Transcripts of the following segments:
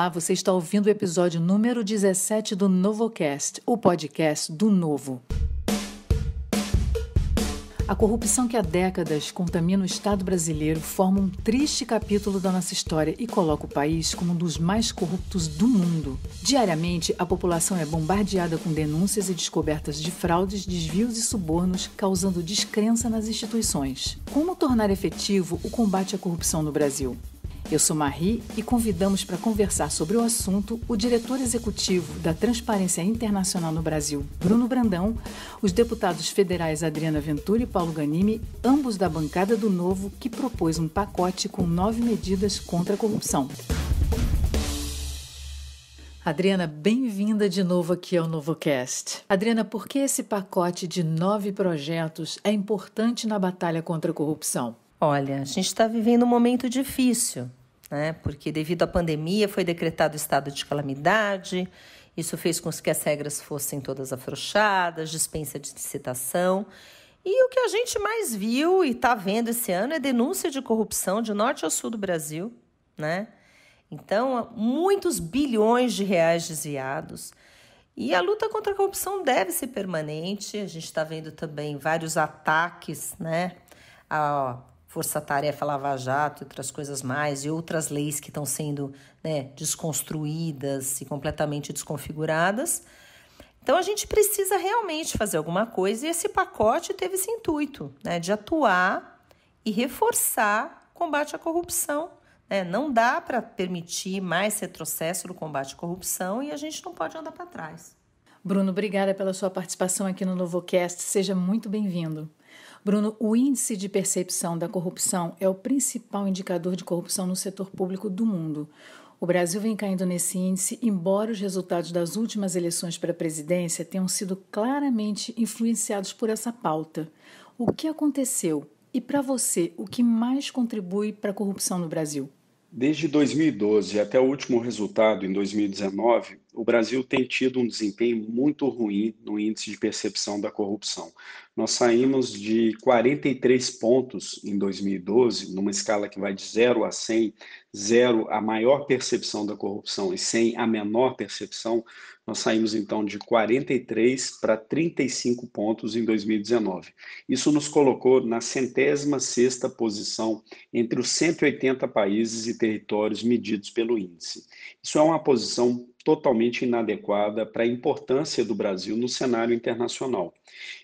Olá, você está ouvindo o episódio número 17 do NovoCast, o podcast do Novo. A corrupção que há décadas contamina o Estado brasileiro forma um triste capítulo da nossa história e coloca o país como um dos mais corruptos do mundo. Diariamente, a população é bombardeada com denúncias e descobertas de fraudes, desvios e subornos, causando descrença nas instituições. Como tornar efetivo o combate à corrupção no Brasil? Eu sou Marie e convidamos para conversar sobre o assunto o diretor executivo da Transparência Internacional no Brasil, Bruno Brandão, os deputados federais Adriana Venturi e Paulo Ganimi, ambos da bancada do Novo, que propôs um pacote com nove medidas contra a corrupção. Adriana, bem-vinda de novo aqui ao NovoCast. Adriana, por que esse pacote de nove projetos é importante na batalha contra a corrupção? Olha, a gente está vivendo um momento difícil né? Porque devido à pandemia foi decretado estado de calamidade. Isso fez com que as regras fossem todas afrouxadas, dispensa de licitação. E o que a gente mais viu e está vendo esse ano é denúncia de corrupção de norte ao sul do Brasil, né? Então, muitos bilhões de reais desviados. E a luta contra a corrupção deve ser permanente. A gente está vendo também vários ataques, né? A Força-Tarefa Lava Jato e outras coisas mais, e outras leis que estão sendo né, desconstruídas e completamente desconfiguradas. Então a gente precisa realmente fazer alguma coisa, e esse pacote teve esse intuito né, de atuar e reforçar o combate à corrupção. Né? Não dá para permitir mais retrocesso no combate à corrupção e a gente não pode andar para trás. Bruno, obrigada pela sua participação aqui no NovoCast. Seja muito bem-vindo. Bruno, o índice de percepção da corrupção é o principal indicador de corrupção no setor público do mundo. O Brasil vem caindo nesse índice, embora os resultados das últimas eleições para a presidência tenham sido claramente influenciados por essa pauta. O que aconteceu? E para você, o que mais contribui para a corrupção no Brasil? Desde 2012 até o último resultado, em 2019, o Brasil tem tido um desempenho muito ruim no índice de percepção da corrupção. Nós saímos de 43 pontos em 2012, numa escala que vai de 0 a 100, 0 a maior percepção da corrupção e 100 a menor percepção, nós saímos então de 43 para 35 pontos em 2019. Isso nos colocou na centésima sexta posição entre os 180 países e territórios medidos pelo índice. Isso é uma posição totalmente inadequada para a importância do Brasil no cenário internacional.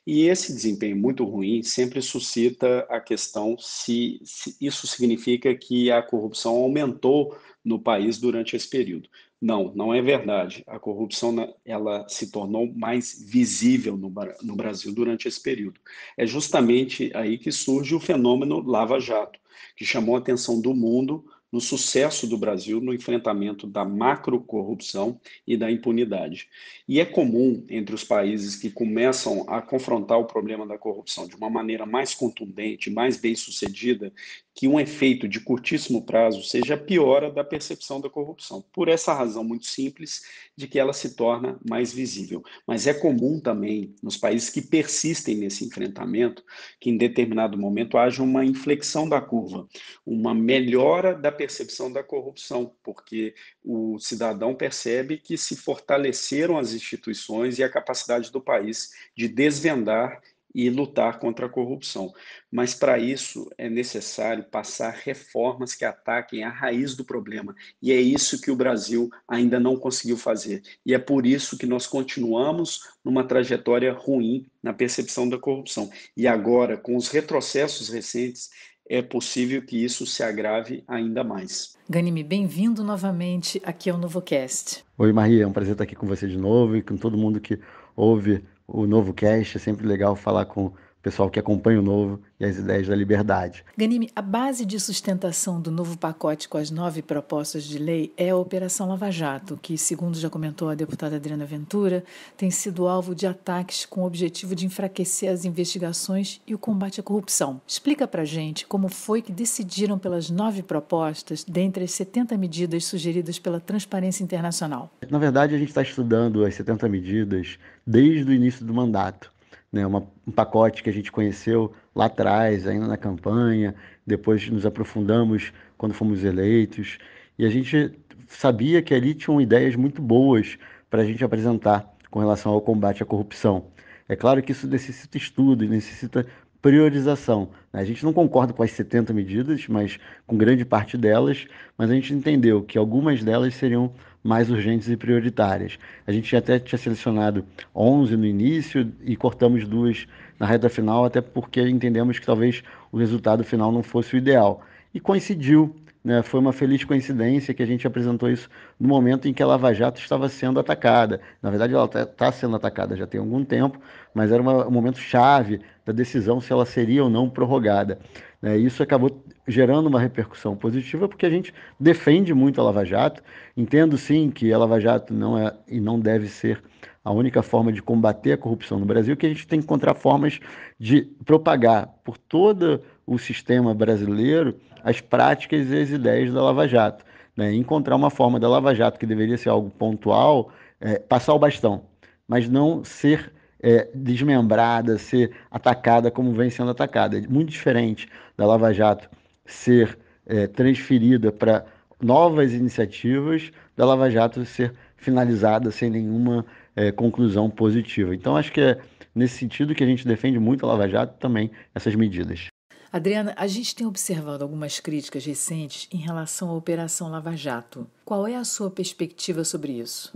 E esse desempenho muito ruim sempre suscita a questão se, se isso significa que a corrupção aumentou no país durante esse período. Não, não é verdade. A corrupção né, ela se tornou mais visível no, no Brasil durante esse período. É justamente aí que surge o fenômeno Lava Jato, que chamou a atenção do mundo no sucesso do Brasil no enfrentamento da macrocorrupção e da impunidade. E é comum entre os países que começam a confrontar o problema da corrupção de uma maneira mais contundente, mais bem-sucedida, que um efeito de curtíssimo prazo seja a piora da percepção da corrupção, por essa razão muito simples de que ela se torna mais visível. Mas é comum também nos países que persistem nesse enfrentamento que em determinado momento haja uma inflexão da curva, uma melhora da percepção percepção da corrupção, porque o cidadão percebe que se fortaleceram as instituições e a capacidade do país de desvendar e lutar contra a corrupção. Mas para isso é necessário passar reformas que ataquem a raiz do problema. E é isso que o Brasil ainda não conseguiu fazer. E é por isso que nós continuamos numa trajetória ruim na percepção da corrupção. E agora, com os retrocessos recentes, é possível que isso se agrave ainda mais. Ganime, bem-vindo novamente aqui ao NovoCast. Oi, Maria, é um prazer estar aqui com você de novo e com todo mundo que ouve o NovoCast. É sempre legal falar com pessoal que acompanha o Novo e as ideias da liberdade. Ganime, a base de sustentação do novo pacote com as nove propostas de lei é a Operação Lava Jato, que, segundo já comentou a deputada Adriana Ventura, tem sido alvo de ataques com o objetivo de enfraquecer as investigações e o combate à corrupção. Explica pra gente como foi que decidiram pelas nove propostas, dentre as 70 medidas sugeridas pela Transparência Internacional. Na verdade, a gente está estudando as 70 medidas desde o início do mandato né, uma, um pacote que a gente conheceu lá atrás, ainda na campanha, depois nos aprofundamos quando fomos eleitos, e a gente sabia que ali tinham ideias muito boas para a gente apresentar com relação ao combate à corrupção. É claro que isso necessita estudo, necessita priorização. Né? A gente não concorda com as 70 medidas, mas com grande parte delas, mas a gente entendeu que algumas delas seriam mais urgentes e prioritárias. A gente até tinha selecionado 11 no início e cortamos duas na reta final, até porque entendemos que talvez o resultado final não fosse o ideal. E coincidiu, né? foi uma feliz coincidência que a gente apresentou isso no momento em que a Lava Jato estava sendo atacada. Na verdade, ela está tá sendo atacada já tem algum tempo, mas era uma, um momento chave da decisão se ela seria ou não prorrogada. Né? Isso acabou gerando uma repercussão positiva porque a gente defende muito a Lava Jato. Entendo sim que a Lava Jato não é e não deve ser a única forma de combater a corrupção no Brasil, que a gente tem que encontrar formas de propagar por todo o sistema brasileiro as práticas e as ideias da Lava Jato. Né? Encontrar uma forma da Lava Jato, que deveria ser algo pontual, é, passar o bastão, mas não ser é, desmembrada, ser atacada como vem sendo atacada. É muito diferente da Lava Jato ser é, transferida para novas iniciativas, da Lava Jato ser finalizada sem nenhuma é, conclusão positiva. Então, acho que é nesse sentido que a gente defende muito a Lava Jato também essas medidas. Adriana, a gente tem observado algumas críticas recentes em relação à Operação Lava Jato. Qual é a sua perspectiva sobre isso?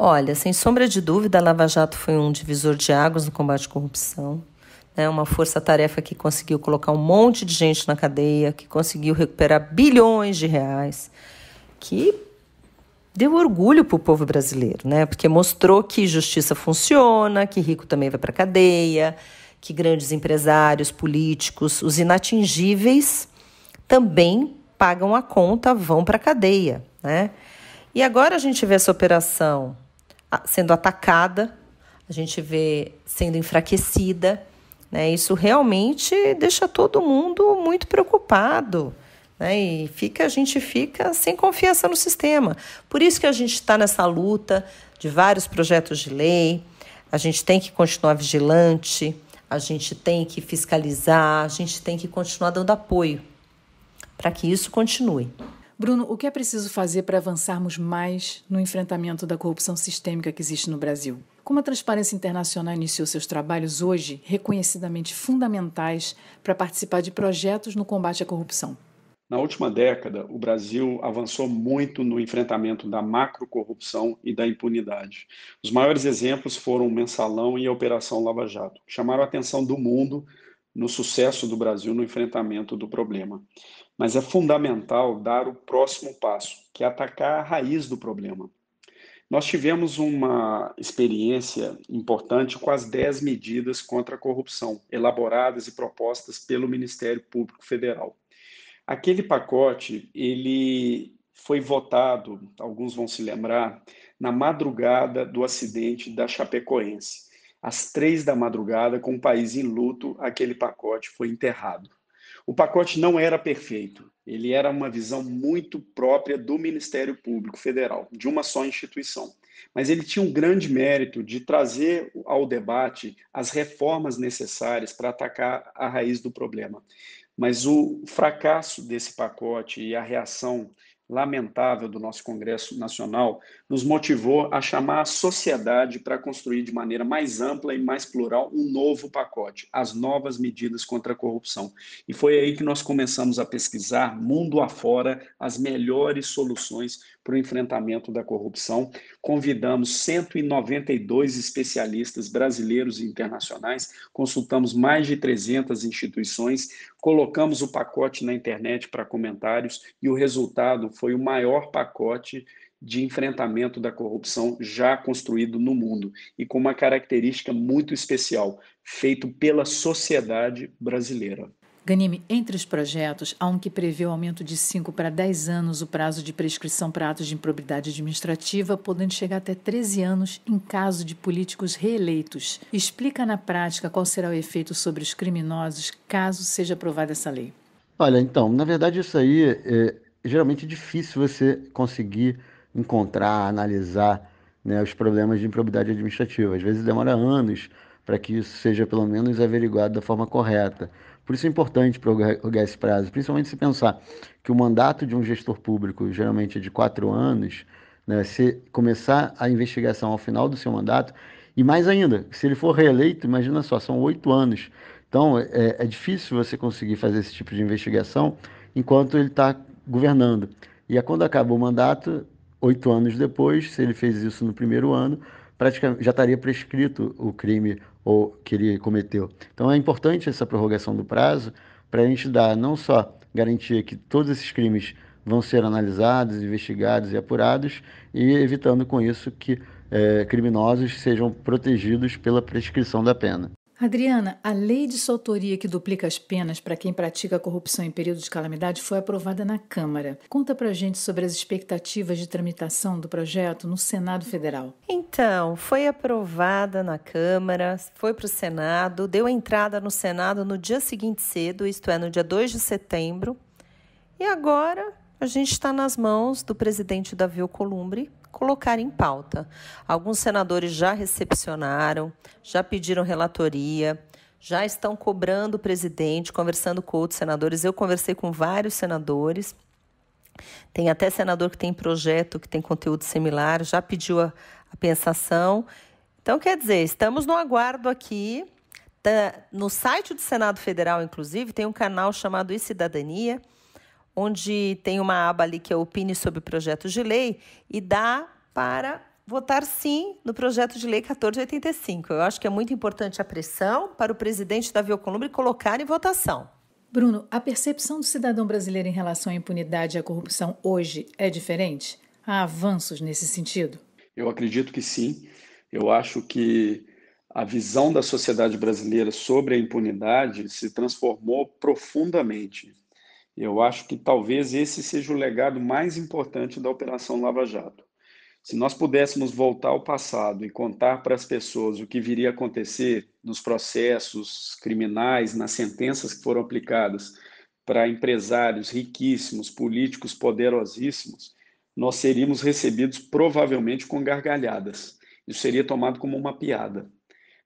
Olha, sem sombra de dúvida, a Lava Jato foi um divisor de águas no combate à corrupção. É uma força-tarefa que conseguiu colocar um monte de gente na cadeia, que conseguiu recuperar bilhões de reais, que deu orgulho para o povo brasileiro, né? Porque mostrou que justiça funciona, que rico também vai para a cadeia, que grandes empresários, políticos, os inatingíveis também pagam a conta, vão para a cadeia, né? E agora a gente vê essa operação sendo atacada, a gente vê sendo enfraquecida. Né? Isso realmente deixa todo mundo muito preocupado. Né? E fica, a gente fica sem confiança no sistema. Por isso que a gente está nessa luta de vários projetos de lei. A gente tem que continuar vigilante, a gente tem que fiscalizar, a gente tem que continuar dando apoio para que isso continue. Bruno, o que é preciso fazer para avançarmos mais no enfrentamento da corrupção sistêmica que existe no Brasil? Como a Transparência Internacional iniciou seus trabalhos hoje, reconhecidamente fundamentais para participar de projetos no combate à corrupção? Na última década, o Brasil avançou muito no enfrentamento da macrocorrupção e da impunidade. Os maiores exemplos foram o Mensalão e a Operação Lava Jato, que chamaram a atenção do mundo no sucesso do Brasil no enfrentamento do problema. Mas é fundamental dar o próximo passo, que é atacar a raiz do problema. Nós tivemos uma experiência importante com as 10 medidas contra a corrupção, elaboradas e propostas pelo Ministério Público Federal. Aquele pacote, ele foi votado, alguns vão se lembrar, na madrugada do acidente da Chapecoense às três da madrugada, com o país em luto, aquele pacote foi enterrado. O pacote não era perfeito, ele era uma visão muito própria do Ministério Público Federal, de uma só instituição. Mas ele tinha um grande mérito de trazer ao debate as reformas necessárias para atacar a raiz do problema. Mas o fracasso desse pacote e a reação lamentável do nosso Congresso Nacional nos motivou a chamar a sociedade para construir de maneira mais ampla e mais plural um novo pacote, as novas medidas contra a corrupção. E foi aí que nós começamos a pesquisar, mundo afora, as melhores soluções para o enfrentamento da corrupção. Convidamos 192 especialistas brasileiros e internacionais, consultamos mais de 300 instituições, colocamos o pacote na internet para comentários e o resultado foi o maior pacote de enfrentamento da corrupção já construído no mundo e com uma característica muito especial, feito pela sociedade brasileira. Ganime, entre os projetos, há um que prevê o aumento de 5 para 10 anos o prazo de prescrição para atos de improbidade administrativa, podendo chegar até 13 anos em caso de políticos reeleitos. Explica na prática qual será o efeito sobre os criminosos caso seja aprovada essa lei. Olha, então, na verdade, isso aí é geralmente é difícil você conseguir encontrar, analisar né, os problemas de improbidade administrativa. Às vezes demora anos para que isso seja pelo menos averiguado da forma correta. Por isso é importante prorrogar esse prazo, principalmente se pensar que o mandato de um gestor público geralmente é de quatro anos, né, se começar a investigação ao final do seu mandato, e mais ainda, se ele for reeleito, imagina só, são oito anos. Então é, é difícil você conseguir fazer esse tipo de investigação enquanto ele está governando. E é quando acaba o mandato, oito anos depois, se ele fez isso no primeiro ano, praticamente já estaria prescrito o crime ou que ele cometeu. Então é importante essa prorrogação do prazo para a gente dar não só garantia que todos esses crimes vão ser analisados, investigados e apurados, e evitando com isso que é, criminosos sejam protegidos pela prescrição da pena. Adriana, a lei de soltoria que duplica as penas para quem pratica corrupção em período de calamidade foi aprovada na Câmara. Conta pra gente sobre as expectativas de tramitação do projeto no Senado Federal. Então, foi aprovada na Câmara, foi para o Senado, deu entrada no Senado no dia seguinte cedo, isto é, no dia 2 de setembro. E agora a gente está nas mãos do presidente Davi Columbre, colocar em pauta. Alguns senadores já recepcionaram, já pediram relatoria, já estão cobrando o presidente, conversando com outros senadores. Eu conversei com vários senadores. Tem até senador que tem projeto, que tem conteúdo similar, já pediu a, a pensação. Então, quer dizer, estamos no aguardo aqui. Tá, no site do Senado Federal, inclusive, tem um canal chamado E Cidadania onde tem uma aba ali que é Opine sobre projetos de lei e dá para votar sim no projeto de lei 1485. Eu acho que é muito importante a pressão para o presidente Davi Alcolumbre colocar em votação. Bruno, a percepção do cidadão brasileiro em relação à impunidade e à corrupção hoje é diferente? Há avanços nesse sentido? Eu acredito que sim. Eu acho que a visão da sociedade brasileira sobre a impunidade se transformou profundamente. Eu acho que talvez esse seja o legado mais importante da Operação Lava Jato. Se nós pudéssemos voltar ao passado e contar para as pessoas o que viria a acontecer nos processos criminais, nas sentenças que foram aplicadas para empresários riquíssimos, políticos poderosíssimos, nós seríamos recebidos provavelmente com gargalhadas. Isso seria tomado como uma piada.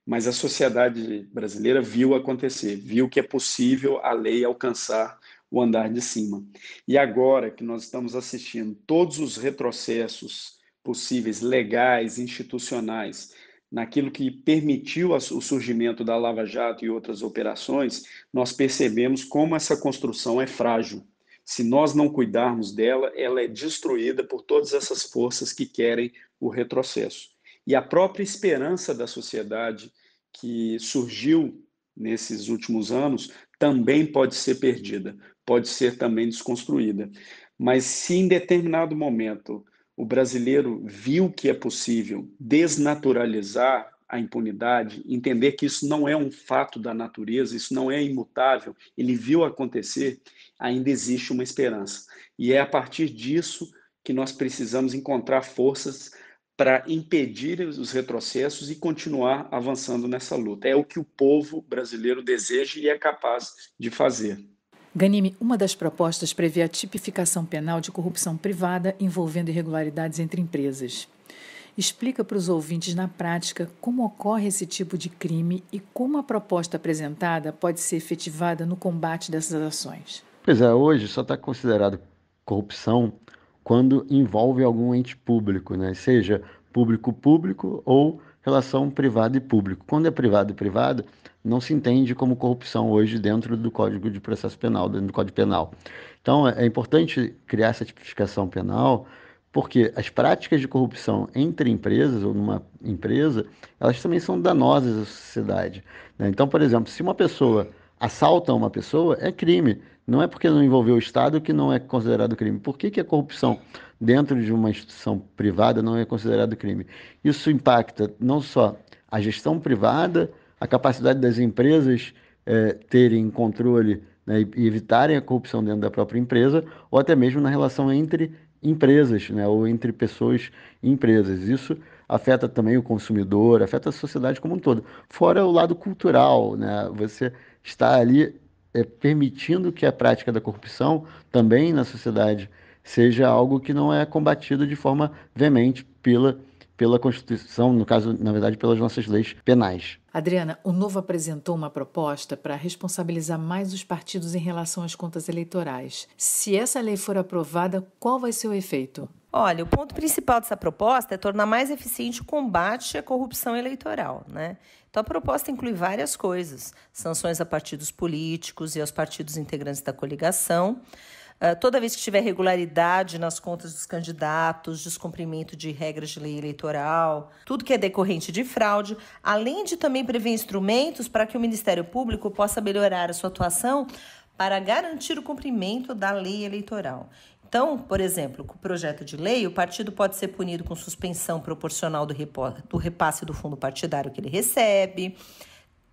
Mas a sociedade brasileira viu acontecer, viu que é possível a lei alcançar o andar de cima. E agora que nós estamos assistindo todos os retrocessos possíveis, legais, institucionais, naquilo que permitiu o surgimento da Lava Jato e outras operações, nós percebemos como essa construção é frágil. Se nós não cuidarmos dela, ela é destruída por todas essas forças que querem o retrocesso. E a própria esperança da sociedade que surgiu nesses últimos anos também pode ser perdida, pode ser também desconstruída. Mas se em determinado momento o brasileiro viu que é possível desnaturalizar a impunidade, entender que isso não é um fato da natureza, isso não é imutável, ele viu acontecer, ainda existe uma esperança. E é a partir disso que nós precisamos encontrar forças para impedir os retrocessos e continuar avançando nessa luta. É o que o povo brasileiro deseja e é capaz de fazer. Ganime, uma das propostas prevê a tipificação penal de corrupção privada envolvendo irregularidades entre empresas. Explica para os ouvintes na prática como ocorre esse tipo de crime e como a proposta apresentada pode ser efetivada no combate dessas ações. Pois é, hoje só está considerado corrupção quando envolve algum ente público, né? seja público-público ou relação privado e público. Quando é privado e privado, não se entende como corrupção hoje dentro do Código de Processo Penal, dentro do Código Penal. Então, é, é importante criar essa tipificação penal, porque as práticas de corrupção entre empresas ou numa empresa, elas também são danosas à sociedade. Né? Então, por exemplo, se uma pessoa assaltam uma pessoa, é crime. Não é porque não envolveu o Estado que não é considerado crime. Por que, que a corrupção dentro de uma instituição privada não é considerado crime? Isso impacta não só a gestão privada, a capacidade das empresas é, terem controle né, e evitarem a corrupção dentro da própria empresa, ou até mesmo na relação entre empresas, né, ou entre pessoas e empresas. Isso afeta também o consumidor, afeta a sociedade como um todo. Fora o lado cultural, né, você está ali é, permitindo que a prática da corrupção também na sociedade seja algo que não é combatido de forma veemente pela pela Constituição, no caso, na verdade, pelas nossas leis penais. Adriana, o Novo apresentou uma proposta para responsabilizar mais os partidos em relação às contas eleitorais. Se essa lei for aprovada, qual vai ser o efeito? Olha, o ponto principal dessa proposta é tornar mais eficiente o combate à corrupção eleitoral, né? Então a proposta inclui várias coisas: sanções a partidos políticos e aos partidos integrantes da coligação. Ah, toda vez que tiver regularidade nas contas dos candidatos, descumprimento de regras de lei eleitoral, tudo que é decorrente de fraude, além de também prever instrumentos para que o Ministério Público possa melhorar a sua atuação para garantir o cumprimento da lei eleitoral. Então, por exemplo, com o projeto de lei, o partido pode ser punido com suspensão proporcional do, do repasse do fundo partidário que ele recebe,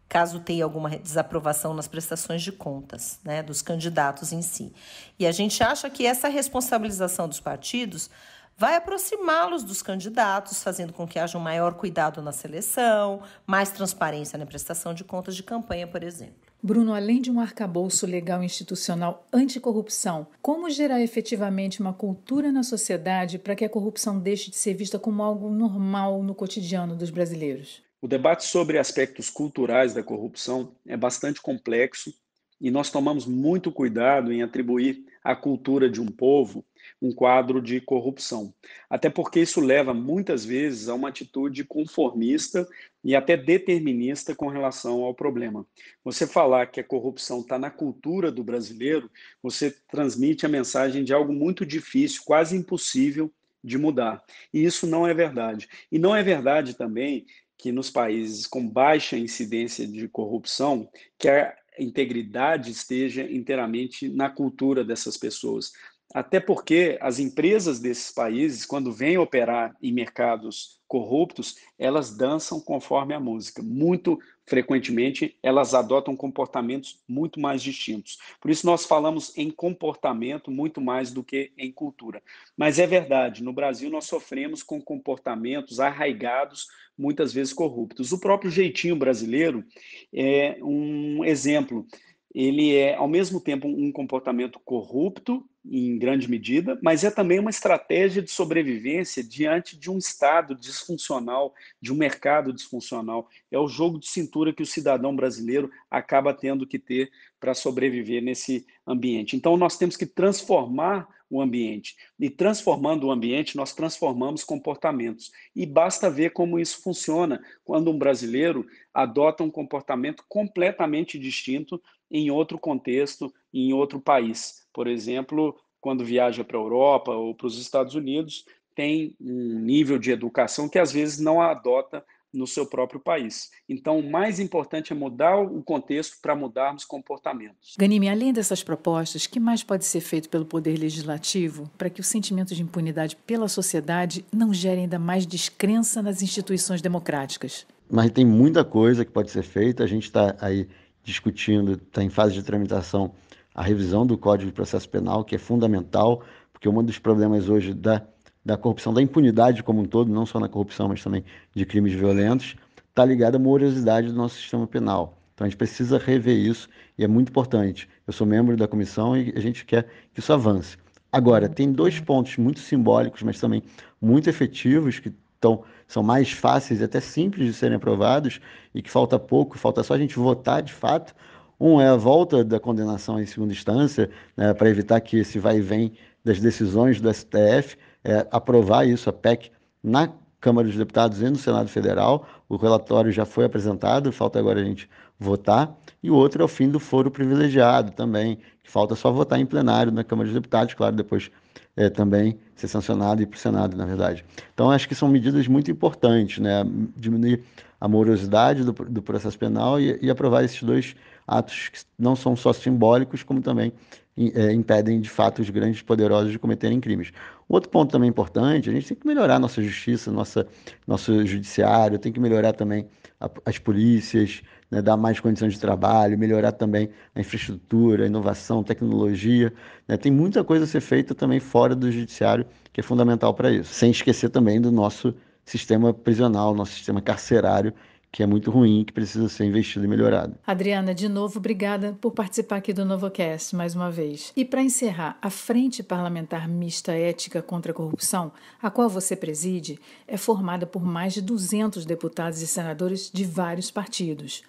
caso tenha alguma desaprovação nas prestações de contas né, dos candidatos em si. E a gente acha que essa responsabilização dos partidos vai aproximá-los dos candidatos, fazendo com que haja um maior cuidado na seleção, mais transparência na prestação de contas de campanha, por exemplo. Bruno, além de um arcabouço legal institucional anticorrupção, como gerar efetivamente uma cultura na sociedade para que a corrupção deixe de ser vista como algo normal no cotidiano dos brasileiros? O debate sobre aspectos culturais da corrupção é bastante complexo e nós tomamos muito cuidado em atribuir à cultura de um povo um quadro de corrupção. Até porque isso leva muitas vezes a uma atitude conformista e até determinista com relação ao problema. Você falar que a corrupção está na cultura do brasileiro, você transmite a mensagem de algo muito difícil, quase impossível de mudar. E isso não é verdade. E não é verdade também que nos países com baixa incidência de corrupção, que a integridade esteja inteiramente na cultura dessas pessoas. Até porque as empresas desses países, quando vêm operar em mercados corruptos, elas dançam conforme a música. Muito frequentemente, elas adotam comportamentos muito mais distintos. Por isso, nós falamos em comportamento muito mais do que em cultura. Mas é verdade, no Brasil, nós sofremos com comportamentos arraigados, muitas vezes corruptos. O próprio jeitinho brasileiro é um exemplo ele é, ao mesmo tempo, um comportamento corrupto, em grande medida, mas é também uma estratégia de sobrevivência diante de um Estado disfuncional, de um mercado disfuncional. É o jogo de cintura que o cidadão brasileiro acaba tendo que ter para sobreviver nesse ambiente. Então, nós temos que transformar o ambiente. E transformando o ambiente, nós transformamos comportamentos. E basta ver como isso funciona quando um brasileiro adota um comportamento completamente distinto em outro contexto, em outro país. Por exemplo, quando viaja para a Europa ou para os Estados Unidos, tem um nível de educação que às vezes não adota no seu próprio país. Então, o mais importante é mudar o contexto para mudarmos comportamentos. Ganime, além dessas propostas, que mais pode ser feito pelo Poder Legislativo para que o sentimento de impunidade pela sociedade não gere ainda mais descrença nas instituições democráticas? Mas tem muita coisa que pode ser feita. A gente está aí discutindo, está em fase de tramitação, a revisão do Código de Processo Penal, que é fundamental, porque um dos problemas hoje da, da corrupção, da impunidade como um todo, não só na corrupção, mas também de crimes violentos, está ligado à morosidade do nosso sistema penal. Então a gente precisa rever isso e é muito importante. Eu sou membro da comissão e a gente quer que isso avance. Agora, tem dois pontos muito simbólicos, mas também muito efetivos, que então, são mais fáceis e até simples de serem aprovados e que falta pouco, falta só a gente votar de fato. Um é a volta da condenação em segunda instância, né, para evitar que esse vai e vem das decisões do STF, é, aprovar isso, a PEC, na Câmara dos Deputados e no Senado Federal. O relatório já foi apresentado, falta agora a gente votar. E o outro é o fim do foro privilegiado também, que falta só votar em plenário na Câmara dos Deputados, claro, depois é, também ser sancionado e para o Senado, na verdade. Então, acho que são medidas muito importantes, né? Diminuir a morosidade do, do processo penal e, e aprovar esses dois atos que não são só simbólicos, como também é, impedem de fato os grandes poderosos de cometerem crimes. Outro ponto também importante, a gente tem que melhorar nossa justiça, nossa, nosso judiciário, tem que melhorar também a, as polícias, né, dar mais condições de trabalho, melhorar também a infraestrutura, a inovação, tecnologia. Né, tem muita coisa a ser feita também fora do judiciário que é fundamental para isso. Sem esquecer também do nosso sistema prisional, nosso sistema carcerário, que é muito ruim, que precisa ser investido e melhorado. Adriana, de novo, obrigada por participar aqui do NovoCast mais uma vez. E para encerrar, a Frente Parlamentar Mista Ética contra a Corrupção, a qual você preside, é formada por mais de 200 deputados e senadores de vários partidos.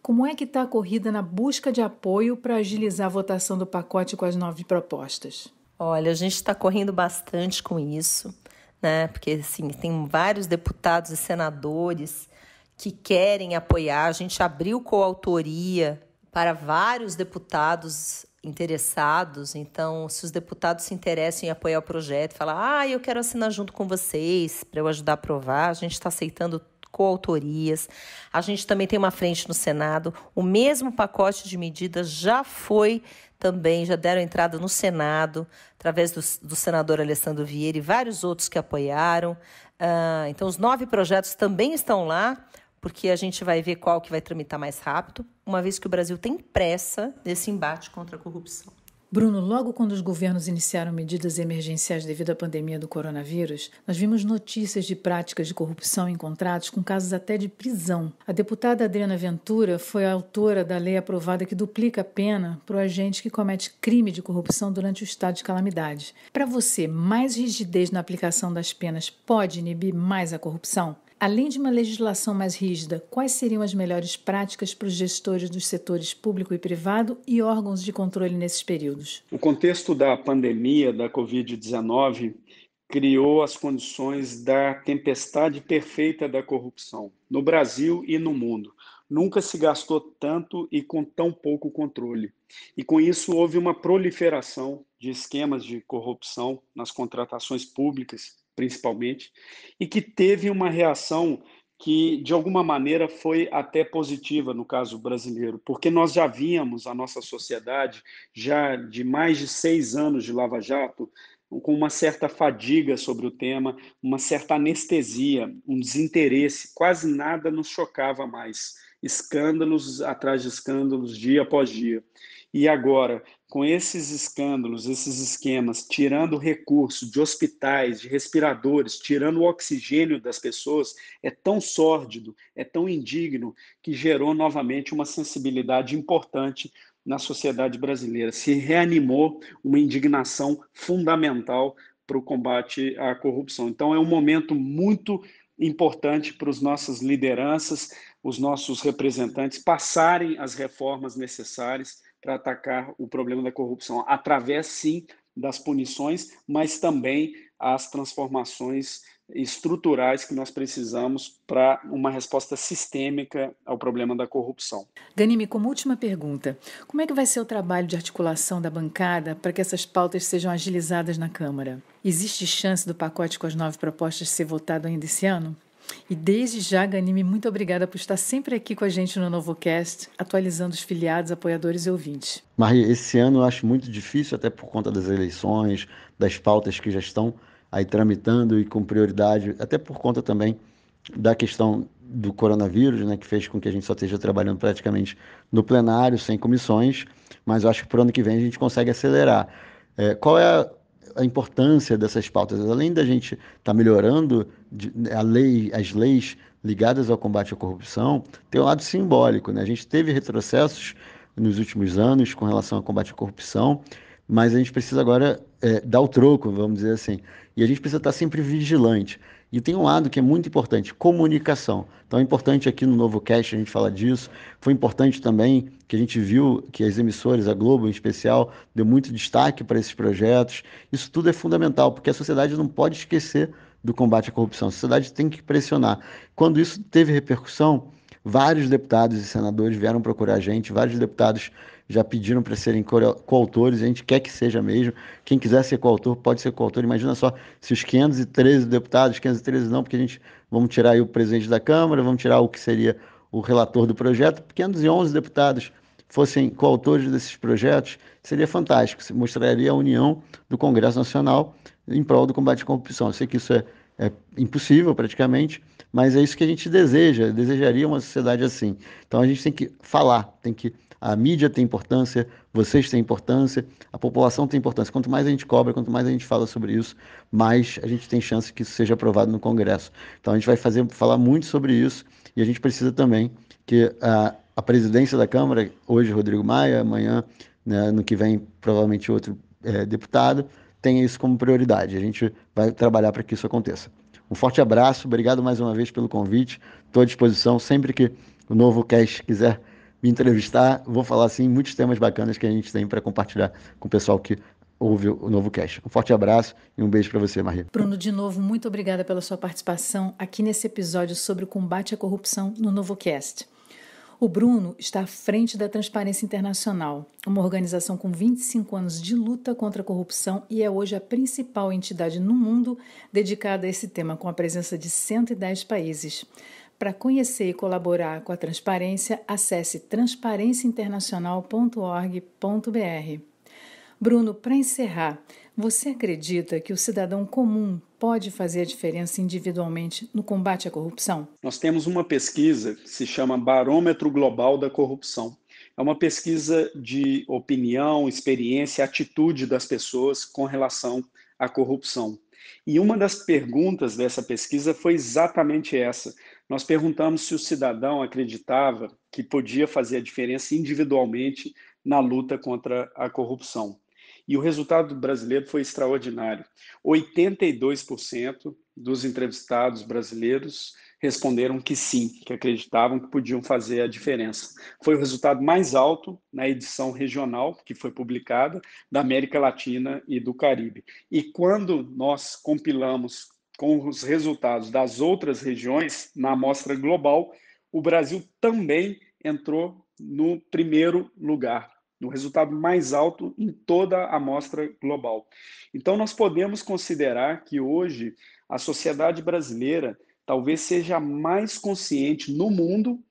Como é que está a corrida na busca de apoio para agilizar a votação do pacote com as nove propostas? Olha, a gente está correndo bastante com isso, né? Porque assim, tem vários deputados e senadores que querem apoiar. A gente abriu coautoria para vários deputados interessados. Então, se os deputados se interessam em apoiar o projeto, falar, ah, eu quero assinar junto com vocês para eu ajudar a aprovar, a gente está aceitando coautorias. A gente também tem uma frente no Senado. O mesmo pacote de medidas já foi também, já deram entrada no Senado, através do, do senador Alessandro Vieira e vários outros que apoiaram. Uh, então, os nove projetos também estão lá porque a gente vai ver qual que vai tramitar mais rápido, uma vez que o Brasil tem pressa nesse embate contra a corrupção. Bruno, logo quando os governos iniciaram medidas emergenciais devido à pandemia do coronavírus, nós vimos notícias de práticas de corrupção encontradas com casos até de prisão. A deputada Adriana Ventura foi a autora da lei aprovada que duplica a pena para o agente que comete crime de corrupção durante o estado de calamidade. Para você, mais rigidez na aplicação das penas pode inibir mais a corrupção? Além de uma legislação mais rígida, quais seriam as melhores práticas para os gestores dos setores público e privado e órgãos de controle nesses períodos? O contexto da pandemia da Covid-19 criou as condições da tempestade perfeita da corrupção, no Brasil e no mundo. Nunca se gastou tanto e com tão pouco controle. E com isso houve uma proliferação de esquemas de corrupção nas contratações públicas principalmente, e que teve uma reação que, de alguma maneira, foi até positiva no caso brasileiro, porque nós já víamos a nossa sociedade, já de mais de seis anos de Lava Jato, com uma certa fadiga sobre o tema, uma certa anestesia, um desinteresse, quase nada nos chocava mais. Escândalos atrás de escândalos, dia após dia. E agora, com esses escândalos, esses esquemas, tirando recurso de hospitais, de respiradores, tirando o oxigênio das pessoas, é tão sórdido, é tão indigno, que gerou novamente uma sensibilidade importante na sociedade brasileira. Se reanimou uma indignação fundamental para o combate à corrupção. Então, é um momento muito importante para as nossas lideranças, os nossos representantes passarem as reformas necessárias para atacar o problema da corrupção, através sim das punições, mas também as transformações estruturais que nós precisamos para uma resposta sistêmica ao problema da corrupção. Ganime, como última pergunta, como é que vai ser o trabalho de articulação da bancada para que essas pautas sejam agilizadas na Câmara? Existe chance do pacote com as nove propostas ser votado ainda esse ano? E desde já, Ganime, muito obrigada por estar sempre aqui com a gente no NovoCast, atualizando os filiados, apoiadores e ouvintes. Maria, esse ano eu acho muito difícil, até por conta das eleições, das pautas que já estão aí tramitando e com prioridade, até por conta também da questão do coronavírus, né, que fez com que a gente só esteja trabalhando praticamente no plenário, sem comissões, mas eu acho que para o ano que vem a gente consegue acelerar. É, qual é a a importância dessas pautas, além da gente estar tá melhorando né, a lei, as leis ligadas ao combate à corrupção, tem um lado simbólico. Né? A gente teve retrocessos nos últimos anos com relação ao combate à corrupção, mas a gente precisa agora é, dar o troco, vamos dizer assim. E a gente precisa estar tá sempre vigilante. E tem um lado que é muito importante, comunicação. Então é importante aqui no Novo Cast a gente falar disso. Foi importante também que a gente viu que as emissoras, a Globo em especial, deu muito destaque para esses projetos. Isso tudo é fundamental, porque a sociedade não pode esquecer do combate à corrupção. A sociedade tem que pressionar. Quando isso teve repercussão, vários deputados e senadores vieram procurar a gente, vários deputados já pediram para serem coautores, a gente quer que seja mesmo. Quem quiser ser coautor pode ser coautor. Imagina só se os 513 deputados, 513 não, porque a gente vamos tirar aí o presidente da Câmara, vamos tirar o que seria o relator do projeto, 511 deputados fossem coautores desses projetos, seria fantástico, mostraria a união do Congresso Nacional em prol do combate à corrupção. Eu sei que isso é, é impossível praticamente, mas é isso que a gente deseja, desejaria uma sociedade assim. Então a gente tem que falar, tem que a mídia tem importância, vocês têm importância, a população tem importância. Quanto mais a gente cobra, quanto mais a gente fala sobre isso, mais a gente tem chance que isso seja aprovado no Congresso. Então a gente vai fazer, falar muito sobre isso e a gente precisa também que a, a presidência da Câmara, hoje Rodrigo Maia, amanhã, né, no que vem, provavelmente outro é, deputado, tenha isso como prioridade. A gente vai trabalhar para que isso aconteça. Um forte abraço, obrigado mais uma vez pelo convite. Estou à disposição sempre que o novo Cash quiser me entrevistar. Vou falar assim muitos temas bacanas que a gente tem para compartilhar com o pessoal que ouve o novo cast. Um forte abraço e um beijo para você, Maria. Bruno, de novo, muito obrigada pela sua participação aqui nesse episódio sobre o combate à corrupção no novo cast. O Bruno está à frente da Transparência Internacional, uma organização com 25 anos de luta contra a corrupção e é hoje a principal entidade no mundo dedicada a esse tema, com a presença de 110 países. Para conhecer e colaborar com a transparência, acesse transparenciainternacional.org.br. Bruno, para encerrar, você acredita que o cidadão comum pode fazer a diferença individualmente no combate à corrupção? Nós temos uma pesquisa que se chama Barômetro Global da Corrupção. É uma pesquisa de opinião, experiência, atitude das pessoas com relação à corrupção. E uma das perguntas dessa pesquisa foi exatamente essa: nós perguntamos se o cidadão acreditava que podia fazer a diferença individualmente na luta contra a corrupção. E o resultado brasileiro foi extraordinário. 82% dos entrevistados brasileiros responderam que sim, que acreditavam que podiam fazer a diferença. Foi o resultado mais alto na edição regional que foi publicada da América Latina e do Caribe. E quando nós compilamos com os resultados das outras regiões na amostra global, o Brasil também entrou no primeiro lugar, no resultado mais alto em toda a amostra global. Então, nós podemos considerar que hoje a sociedade brasileira talvez seja mais consciente no mundo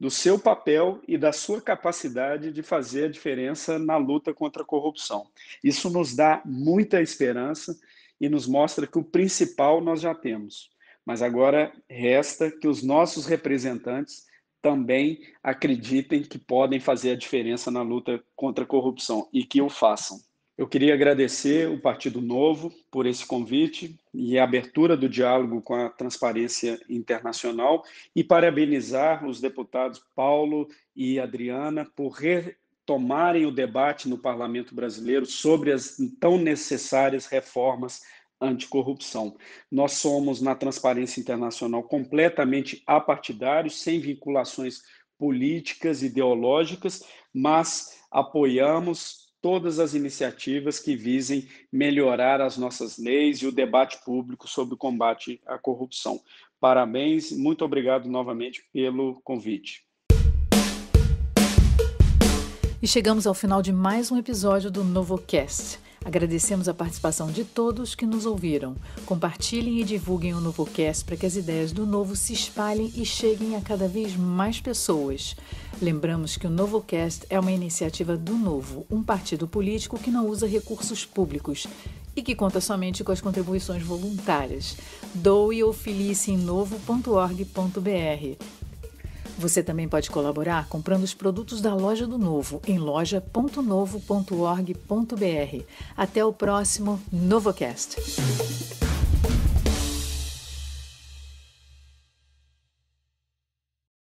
do seu papel e da sua capacidade de fazer a diferença na luta contra a corrupção. Isso nos dá muita esperança e nos mostra que o principal nós já temos. Mas agora resta que os nossos representantes também acreditem que podem fazer a diferença na luta contra a corrupção e que o façam. Eu queria agradecer o Partido Novo por esse convite e a abertura do diálogo com a Transparência Internacional e parabenizar os deputados Paulo e Adriana por re tomarem o debate no parlamento brasileiro sobre as tão necessárias reformas anticorrupção. Nós somos, na Transparência Internacional, completamente apartidários, sem vinculações políticas, ideológicas, mas apoiamos todas as iniciativas que visem melhorar as nossas leis e o debate público sobre o combate à corrupção. Parabéns, muito obrigado novamente pelo convite. E chegamos ao final de mais um episódio do NovoCast. Agradecemos a participação de todos que nos ouviram. Compartilhem e divulguem o NovoCast para que as ideias do novo se espalhem e cheguem a cada vez mais pessoas. Lembramos que o NovoCast é uma iniciativa do Novo, um partido político que não usa recursos públicos e que conta somente com as contribuições voluntárias. Doe ou filie em novo.org.br. Você também pode colaborar comprando os produtos da Loja do Novo em loja.novo.org.br. Até o próximo NovoCast.